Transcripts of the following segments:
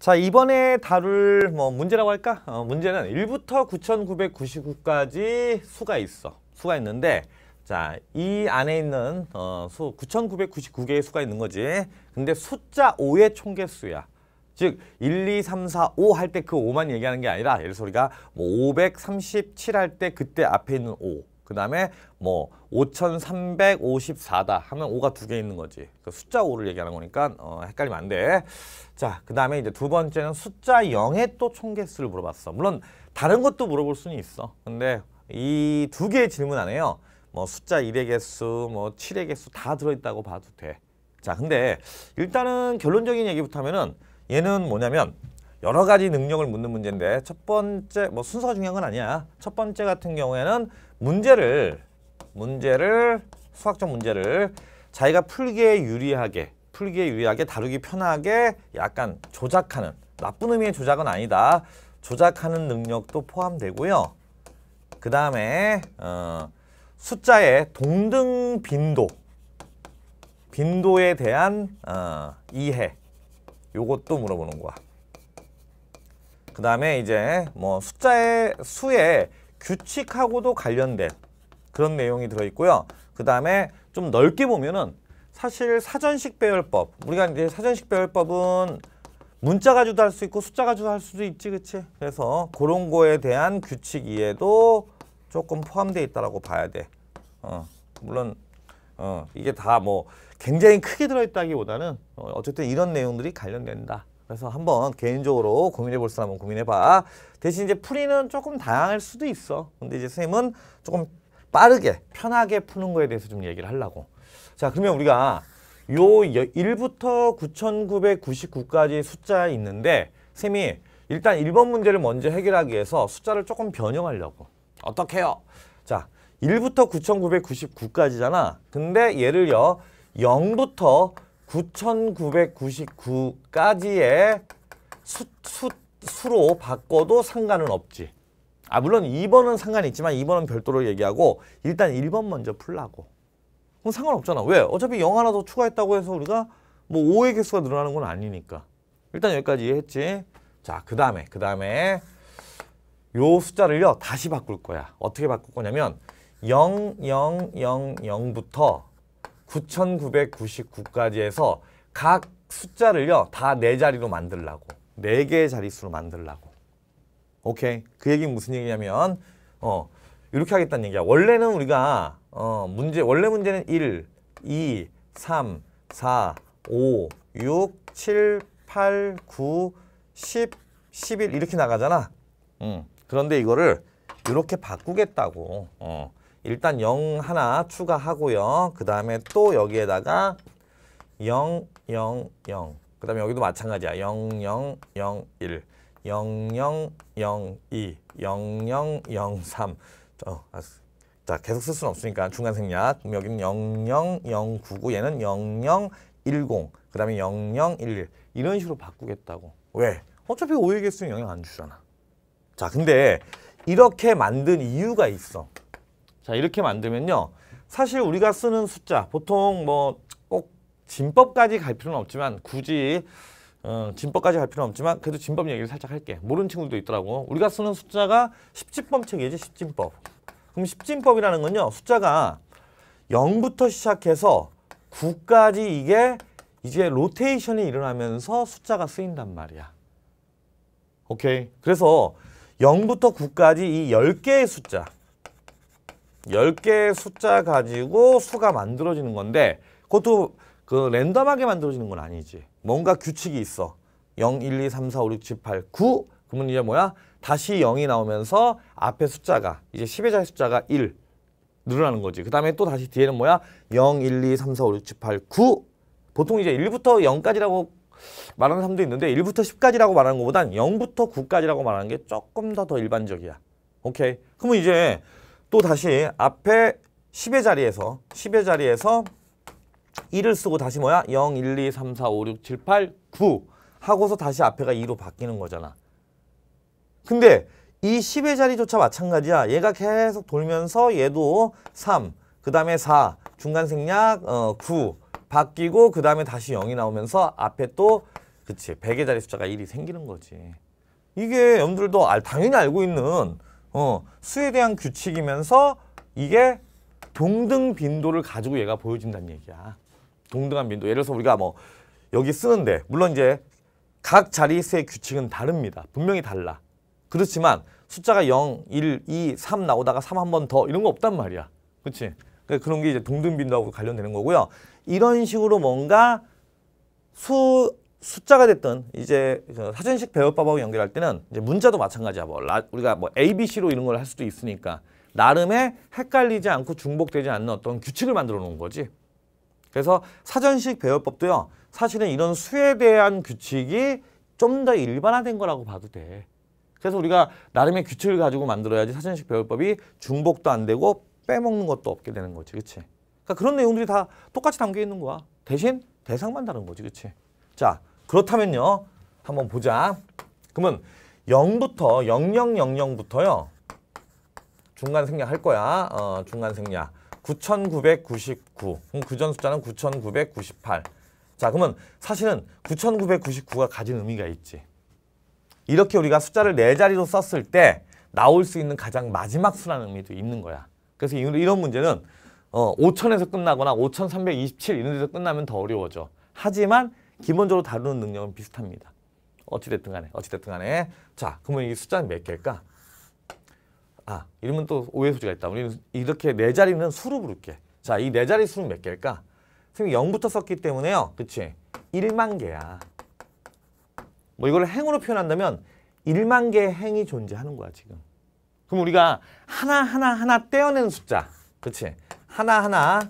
자 이번에 다룰 뭐 문제라고 할까? 어, 문제는 1부터 9999까지 수가 있어. 수가 있는데 자 이 안에 있는 어, 수 9999개의 수가 있는 거지. 근데 숫자 5의 총개수야즉 1, 2, 3, 4, 5 할 때 그 5만 얘기하는 게 아니라 예를 들어 우리가 뭐537 할 때 그때 앞에 있는 5그 다음에 뭐 5354다 하면 5가 두 개 있는 거지. 그 숫자 5를 얘기하는 거니까 어, 헷갈리면 안 돼. 자, 그 다음에 이제 두 번째는 숫자 0의 또총개수를 물어봤어. 물론 다른 것도 물어볼 수는 있어. 근데 이 두 개의 질문 안에요. 뭐 숫자 1의 개수, 뭐 7의 개수 다 들어있다고 봐도 돼. 자, 근데 일단은 결론적인 얘기부터 하면은 얘는 뭐냐면 여러 가지 능력을 묻는 문제인데 첫 번째 뭐 순서 중요한 건 아니야. 첫 번째 같은 경우에는 문제를 문제를 수학적 문제를 자기가 풀기에 유리하게 풀기에 유리하게 다루기 편하게 약간 조작하는 나쁜 의미의 조작은 아니다. 조작하는 능력도 포함되고요. 그 다음에 어, 숫자의 동등 빈도 빈도에 대한 어, 이해 요것도 물어보는 거야. 그 다음에 이제 뭐 숫자의 수의 규칙하고도 관련된 그런 내용이 들어있고요. 그 다음에 좀 넓게 보면은 사실 사전식 배열법 우리가 이제 사전식 배열법은 문자 가지고도 할수 있고 숫자 가지고도 할 수도 있지 그치 그래서 그런 거에 대한 규칙 이해도 조금 포함되어 있다라 봐야 돼 어, 물론 어, 이게 다 뭐 굉장히 크게 들어있다기보다는 어, 어쨌든 이런 내용들이 관련된다 그래서 한번 개인적으로 고민해 볼 사람은 고민해 봐. 대신 이제 풀이는 조금 다양할 수도 있어. 근데 이제 선생님은 조금 빠르게 편하게 푸는 거에 대해서 좀 얘기를 하려고. 자, 그러면 우리가 요 1부터 9,999까지 숫자 있는데 쌤이 일단 1번 문제를 먼저 해결하기 위해서 숫자를 조금 변형하려고. 어떡 해요? 자, 1부터 9,999까지잖아. 근데 예를 들어 0부터 9,999까지의 수, 수, 수로 바꿔도 상관은 없지. 아 물론 2번은 상관이 있지만 2번은 별도로 얘기하고 일단 1번 먼저 풀라고. 그럼 상관없잖아. 왜? 어차피 0 하나 더 추가했다고 해서 우리가 뭐 5의 개수가 늘어나는 건 아니니까. 일단 여기까지 이해했지? 자, 그 다음에, 그 다음에 요 숫자를요, 다시 바꿀 거야. 어떻게 바꿀 거냐면 0000부터 9,999까지에서 각 숫자를요 다 네 자리로 만들라고 네 개의 자릿수로 만들라고 오케이 그 얘기는 무슨 얘기냐면 어 이렇게 하겠다는 얘기야 원래는 우리가 어 문제 원래 문제는 1, 2, 3, 4, 5, 6, 7, 8, 9, 10, 11 이렇게 나가잖아 음. 그런데 이거를 이렇게 바꾸겠다고 어. 일단 0 하나 추가하고요. 그 다음에 또 여기에다가 0, 0, 0. 그 다음에 여기도 마찬가지야. 0, 0, 0, 1, 0, 0, 0, 2, 0, 0, 0, 3. 어, 자, 계속 쓸 수는 없으니까 중간 생략. 그럼 여기는 0, 0, 0, 9 9. 얘는 0, 0, 10, 그 다음에 0, 0, 1, 1. 이런 식으로 바꾸겠다고. 왜? 어차피 5일 개수는 영향 안 주잖아. 자, 근데 이렇게 만든 이유가 있어. 자 이렇게 만들면요. 사실 우리가 쓰는 숫자 보통 뭐 꼭 진법까지 갈 필요는 없지만 굳이 어, 진법까지 갈 필요는 없지만 그래도 진법 얘기를 살짝 할게. 모르는 친구도 들 있더라고. 우리가 쓰는 숫자가 십진법 책이지 십진법. 그럼 십진법이라는 건요. 숫자가 0부터 시작해서 9까지 이게 이제 로테이션이 일어나면서 숫자가 쓰인단 말이야. 오케이. 그래서 0부터 9까지 이 10개의 숫자 10개의 숫자 가지고 수가 만들어지는 건데 그것도 그 랜덤하게 만들어지는 건 아니지. 뭔가 규칙이 있어. 0, 1, 2, 3, 4, 5, 6, 7, 8, 9. 그러면 이제 뭐야? 다시 0이 나오면서 앞에 숫자가 이제 10의 자리 숫자가 1 늘어나는 거지. 그 다음에 또 다시 뒤에는 뭐야? 0, 1, 2, 3, 4, 5, 6, 7, 8, 9. 보통 이제 1부터 0까지라고 말하는 사람도 있는데 1부터 10까지라고 말하는 것보단 0부터 9까지라고 말하는 게 조금 더 더 일반적이야. 오케이. 그러면 이제 또 다시 앞에 10의 자리에서 10의 자리에서 1을 쓰고 다시 뭐야? 0, 1, 2, 3, 4, 5, 6, 7, 8, 9 하고서 다시 앞에가 2로 바뀌는 거잖아. 근데 이 10의 자리조차 마찬가지야. 얘가 계속 돌면서 얘도 3, 그 다음에 4, 중간 생략 어, 9 바뀌고 그 다음에 다시 0이 나오면서 앞에 또 그치 100의 자리 숫자가 1이 생기는 거지. 이게 여러분들도 당연히 알고 있는 어, 수에 대한 규칙이면서 이게 동등 빈도를 가지고 얘가 보여준다는 얘기야. 동등한 빈도. 예를 들어서 우리가 뭐 여기 쓰는데 물론 이제 각 자릿수의 규칙은 다릅니다. 분명히 달라. 그렇지만 숫자가 0, 1, 2, 3 나오다가 3 한 번 더 이런 거 없단 말이야. 그렇지? 그러니까 그런 게 이제 동등 빈도하고 관련되는 거고요. 이런 식으로 뭔가 수 숫자가 됐든 이제 그 사전식 배열법하고 연결할 때는 이제 문자도 마찬가지야. 뭐 라, 우리가 뭐 A, B, C로 이런 걸 할 수도 있으니까 나름의 헷갈리지 않고 중복되지 않는 어떤 규칙을 만들어 놓은 거지. 그래서 사전식 배열법도요. 사실은 이런 수에 대한 규칙이 좀 더 일반화된 거라고 봐도 돼. 그래서 우리가 나름의 규칙을 가지고 만들어야지 사전식 배열법이 중복도 안 되고 빼먹는 것도 없게 되는 거지. 그치? 그러니까 그런 내용들이 다 똑같이 담겨 있는 거야. 대신 대상만 다른 거지. 그치? 자, 그렇다면요. 한번 보자. 그러면 0부터 0000부터요. 중간 생략할 거야. 어, 중간 생략. 9,999. 그럼 그 전 숫자는 9,998. 자, 그러면 사실은 9,999가 가진 의미가 있지. 이렇게 우리가 숫자를 네 자리로 썼을 때 나올 수 있는 가장 마지막 수라는 의미도 있는 거야. 그래서 이런 문제는 어, 5,000에서 끝나거나 5,327 이런 데서 끝나면 더 어려워져. 하지만 기본적으로 다루는 능력은 비슷합니다. 어찌됐든 간에, 어찌됐든 간에. 자, 그러면 이 숫자는 몇 개일까? 아, 이러면 또 오해 소지가 있다. 우리는 이렇게 네 자리는 수로 부를게. 자, 이 네 자리 수는 몇 개일까? 선생님 0부터 썼기 때문에요. 그치? 1만 개야. 뭐 이걸 행으로 표현한다면 1만 개의 행이 존재하는 거야, 지금. 그럼 우리가 하나하나 하나 떼어내 숫자. 그치? 하나하나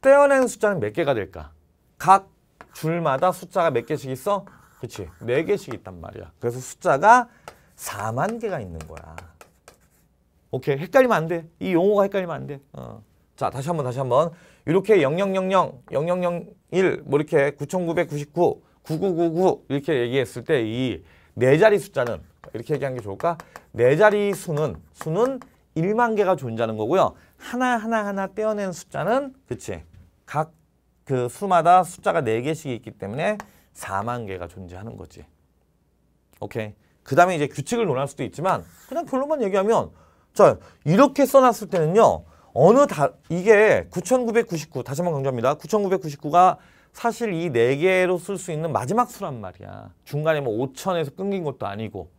떼어내 숫자는 몇 개가 될까? 각 줄마다 숫자가 몇 개씩 있어? 그치? 네 개씩 있단 말이야. 그래서 숫자가 4만 개가 있는 거야. 오케이. 헷갈리면 안 돼. 이 용어가 헷갈리면 안 돼. 어. 자, 다시 한번 다시 한번. 이렇게 0000, 0001, 뭐 이렇게 9999, 9999 이렇게 얘기했을 때 이 네 자리 숫자는 이렇게 얘기하는 게 좋을까? 네 자리 수는 수는 1만 개가 존재하는 거고요. 하나 하나 하나 떼어낸 숫자는 그치? 각그 수마다 숫자가 네개씩 있기 때문에 4만 개가 존재하는 거지. 오케이. 그 다음에 이제 규칙을 논할 수도 있지만 그냥 결론만 얘기하면 자 이렇게 써놨을 때는요. 어느 다 이게 9,999 다시 한번 강조합니다. 9,999가 사실 이 네개로 쓸 수 있는 마지막 수란 말이야. 중간에 뭐 5천에서 끊긴 것도 아니고.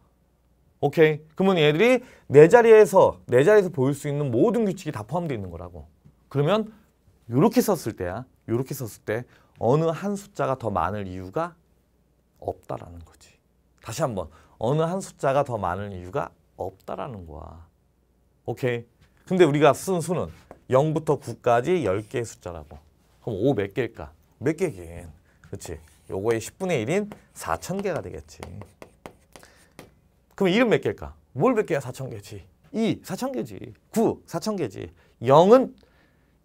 오케이. 그러면 얘들이 네 자리에서 네 자리에서 보일 수 있는 모든 규칙이 다 포함되어 있는 거라고. 그러면 이렇게 썼을 때야 이렇게 썼을 때 어느 한 숫자가 더 많을 이유가 없다라는 거지. 다시 한번 어느 한 숫자가 더 많을 이유가 없다라는 거야. 오케이. 근데 우리가 쓴 수는 0부터 9까지 10개의 숫자라고. 그럼 5 몇 개일까? 몇 개긴. 그렇지. 요거의 10분의 1인 4,000개가 되겠지. 그럼 1은 몇 개일까? 뭘 몇 개야 4,000개지. 2, 4,000개지. 9, 4,000개지. 0은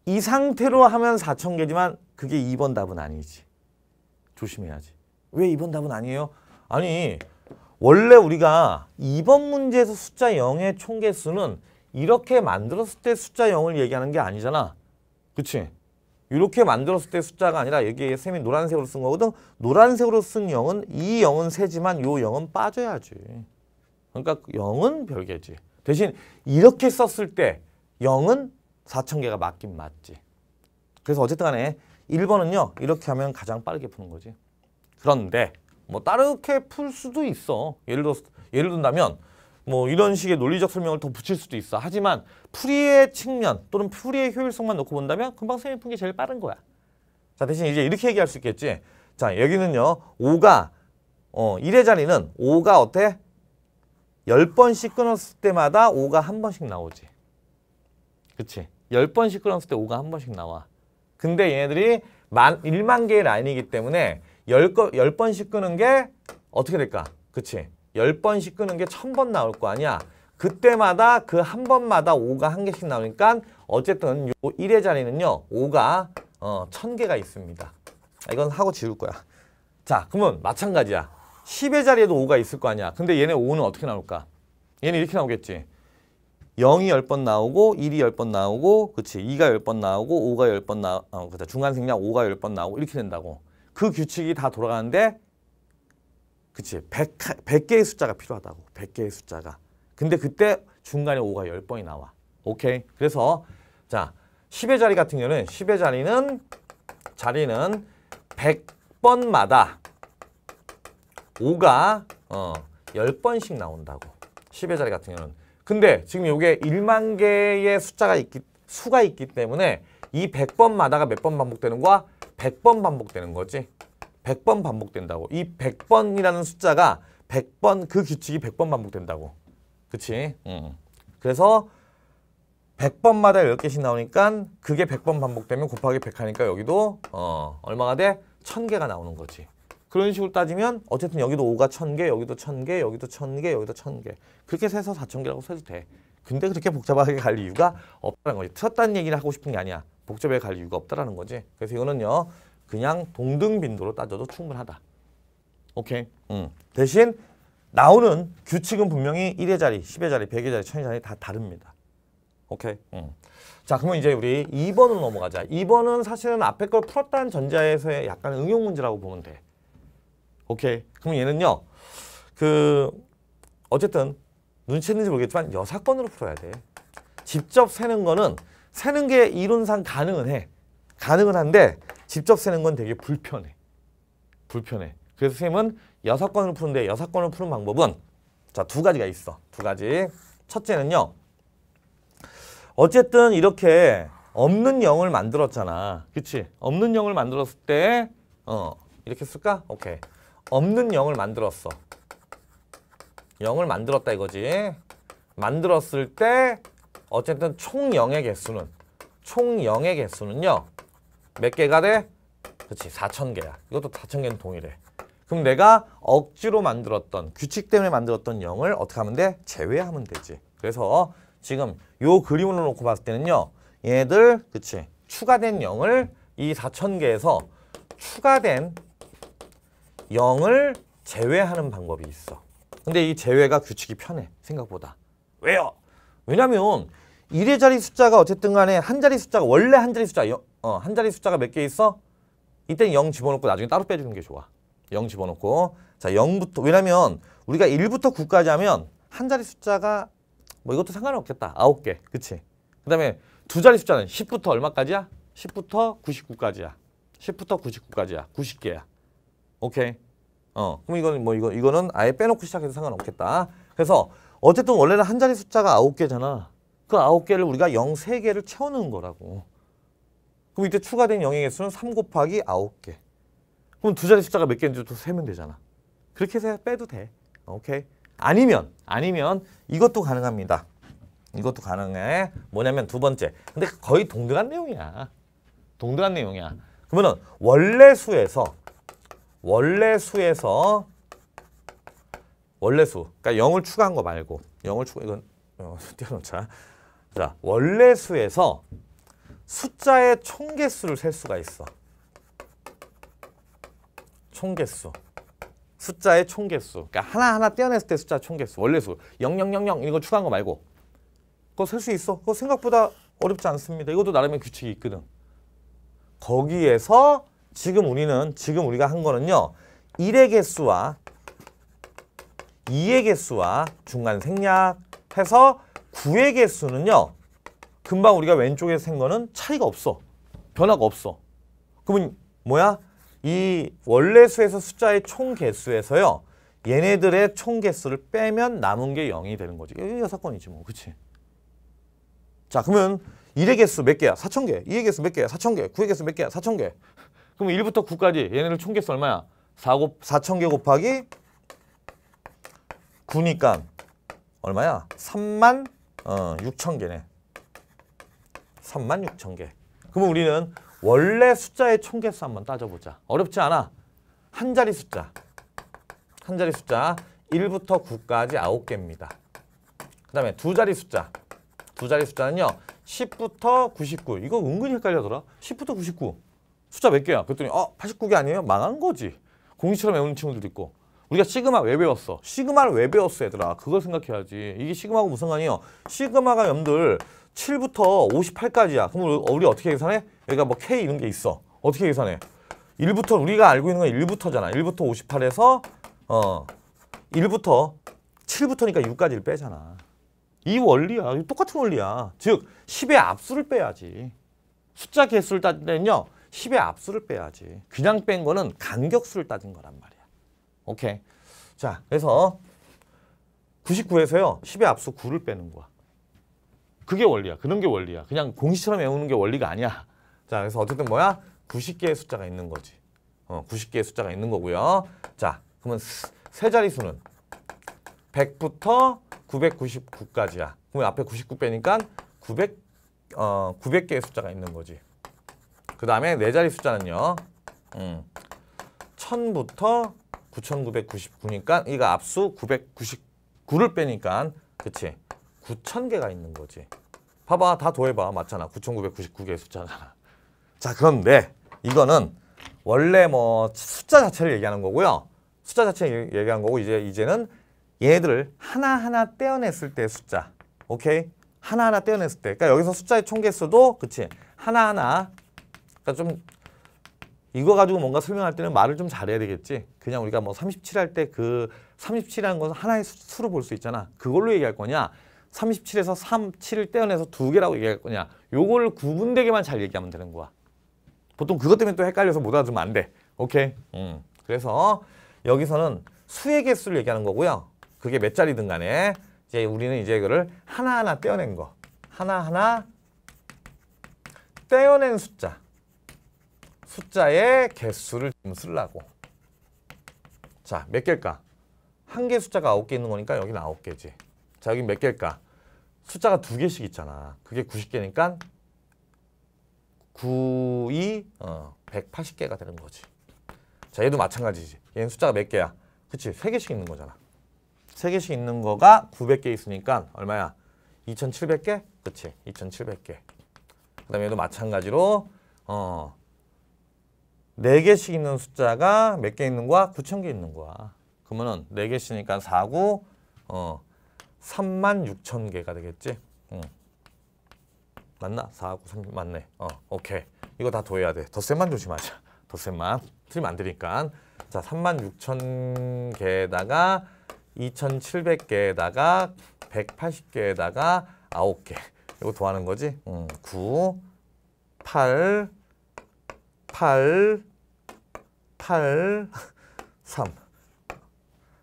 이 상태로 하면 4천 개지만 그게 2번 답은 아니지. 조심해야지. 왜 2번 답은 아니에요? 아니 원래 우리가 2번 문제에서 숫자 0의 총개수는 이렇게 만들었을 때 숫자 0을 얘기하는 게 아니잖아. 그치? 이렇게 만들었을 때 숫자가 아니라 여기에 쌤이 노란색으로 쓴 거거든. 노란색으로 쓴 0은 이 0은 세지만 이 0은 빠져야지. 그러니까 0은 별개지. 대신 이렇게 썼을 때 0은 4천 개가 맞긴 맞지. 그래서 어쨌든 간에 1번은요. 이렇게 하면 가장 빠르게 푸는 거지. 그런데 뭐 따르게 풀 수도 있어. 예를 들어 예를 든다면 뭐 이런 식의 논리적 설명을 더 붙일 수도 있어. 하지만 풀이의 측면 또는 풀이의 효율성만 놓고 본다면 금방 선생님 푼게 제일 빠른 거야. 자 대신 이제 이렇게 얘기할 수 있겠지. 자 여기는요. 5가 어 1의 자리는 5가 어때? 10번씩 끊었을 때마다 5가 한 번씩 나오지. 그치? 10번 시끄러을때 5가 한 번씩 나와. 근데 얘네들이 만, 1만 개의 라인이기 때문에 1 0 10번씩 끄는 게 어떻게 될까? 그치? 10번씩 끄는 게 1000번 나올 거 아니야. 그때마다 그 한 번마다 5가 한 개씩 나오니까 어쨌든 요 1의 자리는요. 5가 어, 1000개가 있습니다. 아, 이건 하고 지울 거야. 자, 그러면 마찬가지야. 10의 자리에도 5가 있을 거 아니야. 근데 얘네 5는 어떻게 나올까? 얘는 이렇게 나오겠지. 0이 10번 나오고 1이 10번 나오고 그치 2가 10번 나오고 5가 10번 나오고 어, 그다 중간 생략 5가 10번 나오고 이렇게 된다고 그 규칙이 다 돌아가는데 그치 100, 100개의 숫자가 필요하다고 100개의 숫자가 근데 그때 중간에 5가 10번이 나와 오케이 그래서 자 10의 자리 같은 경우는 10의 자리는 자리는 100번마다 5가 어, 10번씩 나온다고 10의 자리 같은 경우는 근데 지금 이게 1만 개의 숫자가 있기, 수가 있기 때문에 이 100번마다가 몇 번 반복되는 거야? 100번 반복되는 거지. 100번 반복된다고. 이 100번이라는 숫자가 100번, 그 규칙이 100번 반복된다고. 그치? 음. 그래서 100번마다 10개씩 나오니까 그게 100번 반복되면 곱하기 100 하니까 여기도 어, 얼마가 돼? 1000개가 나오는 거지. 그런 식으로 따지면 어쨌든 여기도 5가 1000개, 여기도 1000개, 여기도 1000개, 여기도 1000개. 그렇게 세서 4000개라고 써도 돼. 근데 그렇게 복잡하게 갈 이유가 없다는 거지. 틀었다는 얘기를 하고 싶은 게 아니야. 복잡하게 갈 이유가 없다는 거지. 그래서 이거는요. 그냥 동등 빈도로 따져도 충분하다. 오케이. 음. 대신 나오는 규칙은 분명히 1의 자리, 10의 자리, 100의 자리, 1000의 자리 다 다릅니다. 오케이. 음. 자, 그러면 이제 우리 2번으로 넘어가자. 2번은 사실은 앞에 걸 풀었다는 전자에서의 약간 응용 문제라고 보면 돼. 오케이. 그럼 얘는요. 그 어쨌든 눈치챘는지 모르겠지만 여사건으로 풀어야 돼. 직접 세는 거는 세는 게 이론상 가능은 해. 가능은 한데 직접 세는 건 되게 불편해. 불편해. 그래서 선생님은 여사건을 푸는데 여사건을 푸는 방법은 자 두 가지가 있어. 두 가지. 첫째는요. 어쨌든 이렇게 없는 0을 만들었잖아. 그치? 없는 0을 만들었을 때 어, 이렇게 쓸까? 오케이. 없는 0을 만들었어. 0을 만들었다 이거지. 만들었을 때 어쨌든 총 0의 개수는 총 0의 개수는요. 몇 개가 돼? 그렇지. 4 0개야 이것도 4천개는 동일해. 그럼 내가 억지로 만들었던 규칙 때문에 만들었던 0을 어떻게 하면 돼? 제외하면 되지. 그래서 지금 요 그림으로 놓고 봤을 때는요. 얘들 그치 추가된 0을 이4천개에서 추가된 0을 제외하는 방법이 있어. 근데 이 제외가 규칙이 편해, 생각보다. 왜요? 왜냐면 1의 자리 숫자가 어쨌든 간에 한 자리 숫자가 원래 한 자리 숫자, 어, 한 자리 숫자가 몇 개 있어? 이때는 0 집어넣고 나중에 따로 빼주는 게 좋아. 0 집어넣고 자 0부터 왜냐면 우리가 1부터 9까지 하면 한 자리 숫자가 뭐 이것도 상관없겠다. 9개. 그치? 그 다음에 두 자리 숫자는 10부터 얼마까지야? 10부터 99까지야. 10부터 99까지야. 90개야. 오케이. 어, 그럼 이건 뭐 이거 이거는 아예 빼놓고 시작해도 상관없겠다. 그래서 어쨌든 원래는 한 자리 숫자가 아홉 개잖아. 그 아홉 개를 우리가 0, 3개를 채워놓은 거라고. 그럼 이때 추가된 0의 개수는 3 곱하기 9개. 그럼 두 자리 숫자가 몇 개인지 또 세면 되잖아. 그렇게 해서 빼도 돼. 오케이. 아니면, 아니면 이것도 가능합니다. 이것도 가능해. 뭐냐면 두 번째. 근데 거의 동등한 내용이야. 동등한 내용이야. 그러면 원래 수에서 원래 수에서 원래 수. 그러니까 0을 추가한 거 말고 0을 추가 이건 어, 띄워놓자. 자, 원래 수에서 숫자의 총개수를 셀 수가 있어. 총개수. 숫자의 총개수. 그러니까 하나하나 떼어냈을 때 숫자 총개수. 원래 수. 0000 이거 추가한 거 말고. 그거 셀 수 있어. 그거 생각보다 어렵지 않습니다. 이것도 나름의 규칙이 있거든. 거기에서 지금 우리는 지금 우리가 한 거는요. 1의 개수와 2의 개수와 중간 생략해서 9의 개수는요. 금방 우리가 왼쪽에 센 거는 차이가 없어. 변화가 없어. 그러면 뭐야? 이 원래 수에서 숫자의 총 개수에서요. 얘네들의 총 개수를 빼면 남은 게 0이 되는 거지. 이 여사건이지 뭐. 그치? 자 그러면 1의 개수 몇 개야? 4천 개. 2의 개수 몇 개야? 4천 개. 9의 개수 몇 개야? 4천 개. 그럼 1부터 9까지 얘네들 총계수 얼마야? 4 0 0 0개 곱하기 9니까 얼마야? 3만 어, 6 0 개네. 3만 6 0 개. 그러면 우리는 원래 숫자의 총계수 한번 따져보자. 어렵지 않아. 한 자리 숫자. 한 자리 숫자 1부터 9까지 9개입니다. 그 다음에 두 자리 숫자. 두 자리 숫자는요. 10부터 99. 이거 은근히 헷갈려더라. 10부터 99. 숫자 몇 개야? 그랬더니 어 89개 아니에요? 망한 거지. 공식처럼 외우는 친구들도 있고 우리가 시그마 왜 배웠어? 시그마를 왜 배웠어 얘들아 그걸 생각해야지 이게 시그마하고 무슨 관이에요 시그마가 염들 7부터 58까지야 그럼 우리 어떻게 계산해? 여기가 뭐 K 이런 게 있어 어떻게 계산해? 1부터 우리가 알고 있는 건 1부터잖아 1부터 58에서 어 1부터 7부터니까 6까지를 빼잖아 이 원리야 똑같은 원리야 즉 10의 압수를 빼야지 숫자 개수를 따지면요 10의 압수를 빼야지. 그냥 뺀 거는 간격수를 따진 거란 말이야. 오케이. 자, 그래서 99에서요. 10의 압수 9를 빼는 거야. 그게 원리야. 그런 게 원리야. 그냥 공식처럼 외우는 게 원리가 아니야. 자, 그래서 어쨌든 뭐야? 90개의 숫자가 있는 거지. 어, 90개의 숫자가 있는 거고요. 자, 그러면 세 자리수는 100부터 999까지야. 그러면 앞에 99 빼니까 900, 어, 900개의 숫자가 있는 거지. 그 다음에 네 자리 숫자는요. 음, 1000부터 9999니까 이거 압수 999를 빼니까 그치 9000개가 있는 거지. 봐봐 다 더해봐 맞잖아 9999개의 숫자잖아. 자 그런데 이거는 원래 뭐 숫자 자체를 얘기하는 거고요. 숫자 자체를 얘기한 거고 이제 이제는 얘들을 하나하나 떼어냈을 때 숫자. 오케이? 하나하나 떼어냈을 때. 그러니까 여기서 숫자의 총개수도 그치? 하나하나 그러니까 좀 이거 가지고 뭔가 설명할 때는 말을 좀 잘해야 되겠지. 그냥 우리가 뭐 37 할 때 그 37이라는 것은 하나의 수, 로볼 수 있잖아. 그걸로 얘기할 거냐? 37에서 3, 7을 떼어내서 두 개라고 얘기할 거냐? 요거를 구분되게만 잘 얘기하면 되는 거야. 보통 그것 때문에 또 헷갈려서 못 알아주면 안 돼. 오케이? 음. 그래서 여기서는 수의 개수를 얘기하는 거고요. 그게 몇 자리든 간에 이제 우리는 이제 이거를 하나하나 떼어낸 거. 하나하나 떼어낸 숫자. 숫자의 개수를 좀 쓰려고. 자, 몇 개일까? 한 개 숫자가 아홉 개 있는 거니까 여기는 아홉 개지. 자, 여기 몇 개일까? 숫자가 두 개씩 있잖아. 그게 90개니까 9, 2, 어, 180개가 되는 거지. 자, 얘도 마찬가지지. 얘는 숫자가 몇 개야? 그치, 세 개씩 있는 거잖아. 세 개씩 있는 거가 900개 있으니까 얼마야? 2,700개? 그치, 2,700개. 그 다음에 얘도 마찬가지로 어, 4개씩 있는 숫자가 몇 개 있는 거야? 9천 개 있는 거야. 그러면은 4개씩이니까 4구 어 3만 6천 개가 되겠지? 응. 맞나? 4구 3 맞네. 어, 오케이. 이거 다 더해야 돼. 덧셈만 조심하자. 덧셈만. 틀리면 안 되니까. 자, 3만 6천 개에다가 2,700개에다가 180개에다가 9개. 이거 더하는 거지? 음, 9, 8, 8, 8, 3.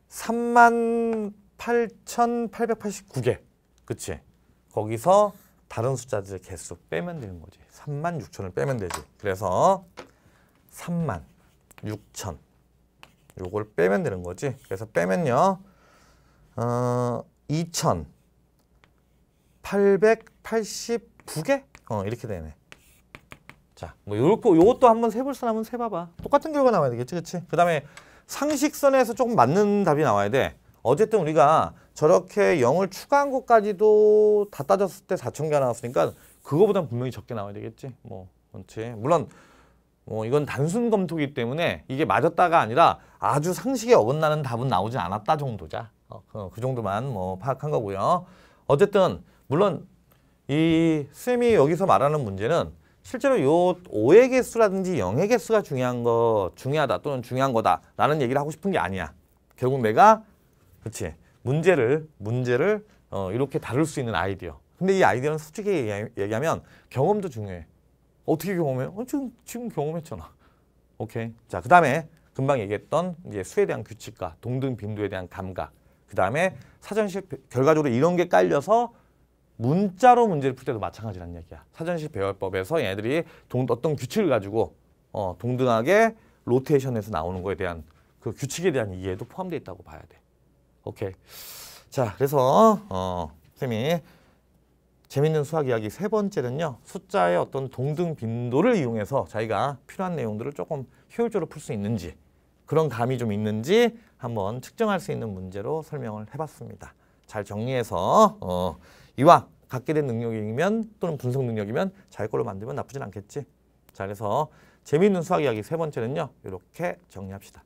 3 8,889개. 그치? 거기서 다른 숫자들 개수 빼면 되는 거지. 3만 6천을 빼면 되지. 그래서 3만 6천. 요걸 빼면 되는 거지. 그래서 빼면요. 어, 2,889개? 어, 이렇게 되네. 자, 뭐 요렇게 요것도 한번 세볼 사람은 세봐봐. 똑같은 결과 나와야 되겠지, 그치 그다음에 상식선에서 조금 맞는 답이 나와야 돼. 어쨌든 우리가 저렇게 0을 추가한 것까지도 다 따졌을 때 4천 개가 나왔으니까 그거보단 분명히 적게 나와야 되겠지. 뭐 그렇지. 물론 뭐 이건 단순 검토기 때문에 이게 맞았다가 아니라 아주 상식에 어긋나는 답은 나오지 않았다 정도자. 어, 그, 그 정도만 뭐 파악한 거고요. 어쨌든 물론 이 쌤이 여기서 말하는 문제는 실제로 요 5의 개수라든지 0의 개수가 중요한 거 중요하다 또는 중요한 거다라는 얘기를 하고 싶은 게 아니야. 결국 내가 그치 문제를 문제를 어, 이렇게 다룰 수 있는 아이디어. 근데 이 아이디어는 솔직히 얘기하면 경험도 중요해. 어떻게 경험해? 어, 지금 지금 경험했잖아. 오케이. 자 그다음에 금방 얘기했던 이제 수에 대한 규칙과 동등 빈도에 대한 감각. 그다음에 사전실 결과적으로 이런 게 깔려서 문자로 문제를 풀 때도 마찬가지라는 얘기야. 사전식 배열법에서 얘네들이 동, 어떤 규칙을 가지고 어, 동등하게 로테이션에서 나오는 거에 대한 그 규칙에 대한 이해도 포함되어 있다고 봐야 돼. 오케이. 자, 그래서 어, 쌤이 재밌는 수학 이야기 세 번째는요. 숫자의 어떤 동등 빈도를 이용해서 자기가 필요한 내용들을 조금 효율적으로 풀 수 있는지 그런 감이 좀 있는지 한번 측정할 수 있는 문제로 설명을 해봤습니다. 잘 정리해서 어, 이왕 갖게 된 능력이면 또는 분석 능력이면 잘 걸로 만들면 나쁘진 않겠지. 자, 그래서 재미있는 수학 이야기 세 번째는요. 이렇게 정리합시다.